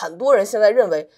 很多人现在认为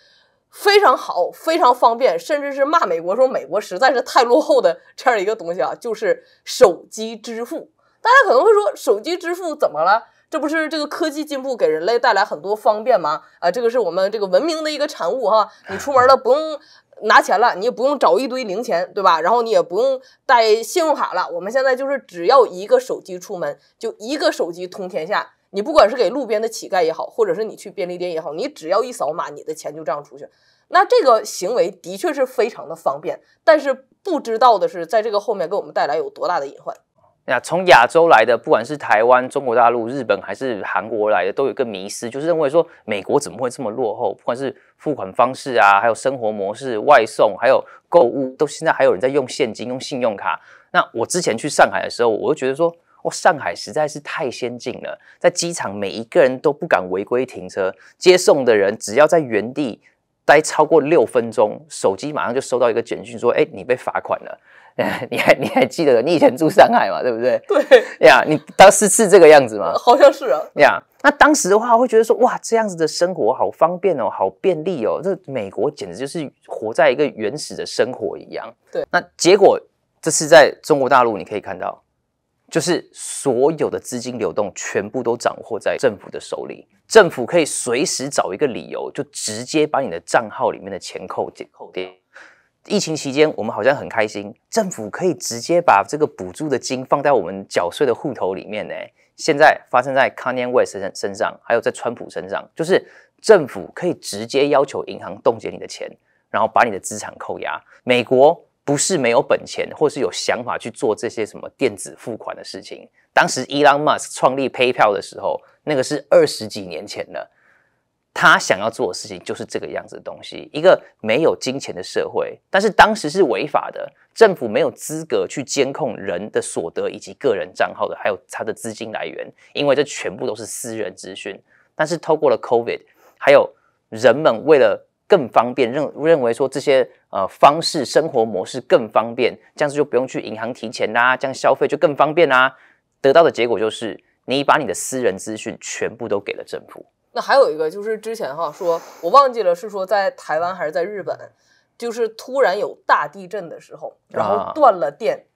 非常好、非常方便，甚至是骂美国说美国实在是太落后的 这样一个东西啊，就是手机支付。大家可能会说，手机支付怎么了？这不是这个科技进步给人类带来很多方便吗？啊，这个是我们这个文明的一个产物哈。你出门了不用拿钱了，你也不用找一堆零钱，对吧？然后你也不用带信用卡了。我们现在就是只要一个手机出门，就一个手机通天下。你不管是给路边的乞丐也好，或者是你去便利店也好，你只要一扫码，你的钱就这样出去。那这个行为的确是非常的方便，但是不知道的是，在这个后面给我们带来有多大的隐患。那从亚洲来的，不管是台湾、中国大陆、日本还是韩国来的，都有一个迷思，就是认为说美国怎么会这么落后？不管是付款方式啊，还有生活模式、外送，还有购物，都现在还有人在用现金、用信用卡。那我之前去上海的时候，我就觉得说。哇，上海实在是太先进了，在机场每一个人都不敢违规停车，接送的人只要在原地待超过六分钟，手机马上就收到一个简讯说：“哎，你被罚款了。”你还你还记得你以前住上海嘛？对不对？对呀，你当时是这个样子吗？好像是啊。呀，那当时的话会觉得说：“哇，这样子的生活好方便哦，好便利哦。”这美国简直就是活在一个原始的生活一样。对，那结果这次在中国大陆你可以看到。就是所有的资金流动全部都掌握在政府的手里，政府可以随时找一个理由，就直接把你的账号里面的钱扣扣掉。疫情期间，我们好像很开心，政府可以直接把这个补助的金放在我们缴税的户头里面呢。现在发生在 Kanye West 身身上，还有在川普身上，就是政府可以直接要求银行冻结你的钱，然后把你的资产扣押。美国。不是没有本钱，或是有想法去做这些什么电子付款的事情。当时，Elon Musk 创立 PayPal 的时候，那个是二十几年前了。他想要做的事情就是这个样子的东西，一个没有金钱的社会。但是当时是违法的，政府没有资格去监控人的所得以及个人账号的，还有他的资金来源，因为这全部都是私人资讯。但是，透过了 COVID，还有人们为了更方便，认认为说这些呃方式生活模式更方便，这样子就不用去银行提钱啦，这样消费就更方便啦。得到的结果就是你把你的私人资讯全部都给了政府。那还有一个就是之前哈，说我忘记了是说在台湾还是在日本，就是突然有大地震的时候，然后断了电，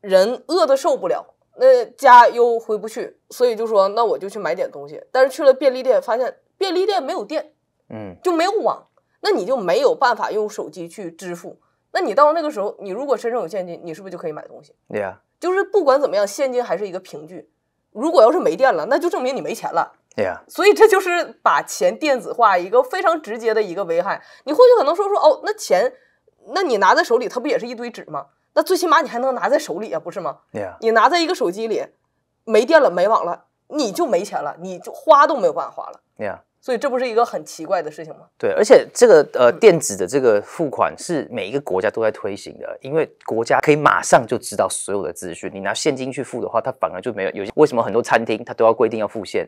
人饿的受不了，那家又回不去，所以就说那我就去买点东西。但是去了便利店，发现便利店没有电。嗯，就没有网，那你就没有办法用手机去支付。那你到那个时候，你如果身上有现金，你是不是就可以买东西？对呀，就是不管怎么样，现金还是一个凭据。如果要是没电了，那就证明你没钱了。对呀，所以这就是把钱电子化一个非常直接的一个危害。你或许可能说说哦，那钱，那你拿在手里，它不也是一堆纸吗？那最起码你还能拿在手里啊，不是吗？对呀，你拿在一个手机里，没电了、没网了，你就没钱了，你就花都没有办法花了。对呀。所以这不是一个很奇怪的事情吗？对，而且这个呃电子的这个付款是每一个国家都在推行的，因为国家可以马上就知道所有的资讯。你拿现金去付的话，它反而就没有。有些为什么很多餐厅它都要规定要付现，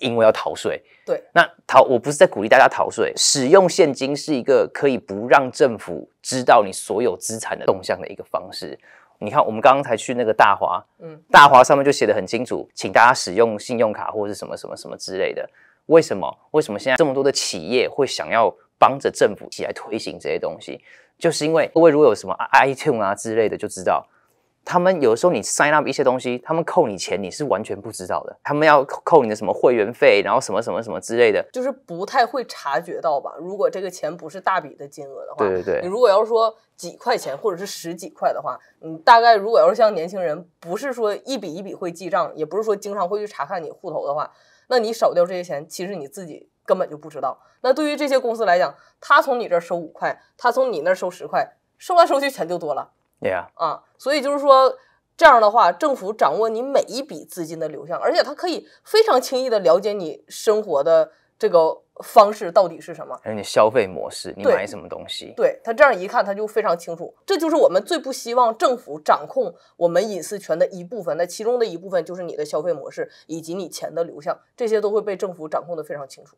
因为要逃税。对，那逃我不是在鼓励大家逃税，使用现金是一个可以不让政府知道你所有资产的动向的一个方式。你看我们刚刚才去那个大华，嗯，大华上面就写的很清楚，请大家使用信用卡或者什么什么什么之类的。为什么？为什么现在这么多的企业会想要帮着政府一起来推行这些东西？就是因为各位如果有什么 iTunes 啊之类的，就知道。他们有时候你塞 p 一些东西，他们扣你钱，你是完全不知道的。他们要扣你的什么会员费，然后什么什么什么之类的，就是不太会察觉到吧？如果这个钱不是大笔的金额的话，对对对。你如果要是说几块钱或者是十几块的话，你大概如果要是像年轻人，不是说一笔一笔会记账，也不是说经常会去查看你户头的话，那你少掉这些钱，其实你自己根本就不知道。那对于这些公司来讲，他从你这儿收五块，他从你那儿收十块，收来收去钱就多了。呀啊！所以就是说，这样的话，政府掌握你每一笔资金的流向，而且它可以非常轻易的了解你生活的这个方式到底是什么，还有你消费模式，你买什么东西，对他这样一看，他就非常清楚。这就是我们最不希望政府掌控我们隐私权的一部分。那其中的一部分就是你的消费模式以及你钱的流向，这些都会被政府掌控的非常清楚。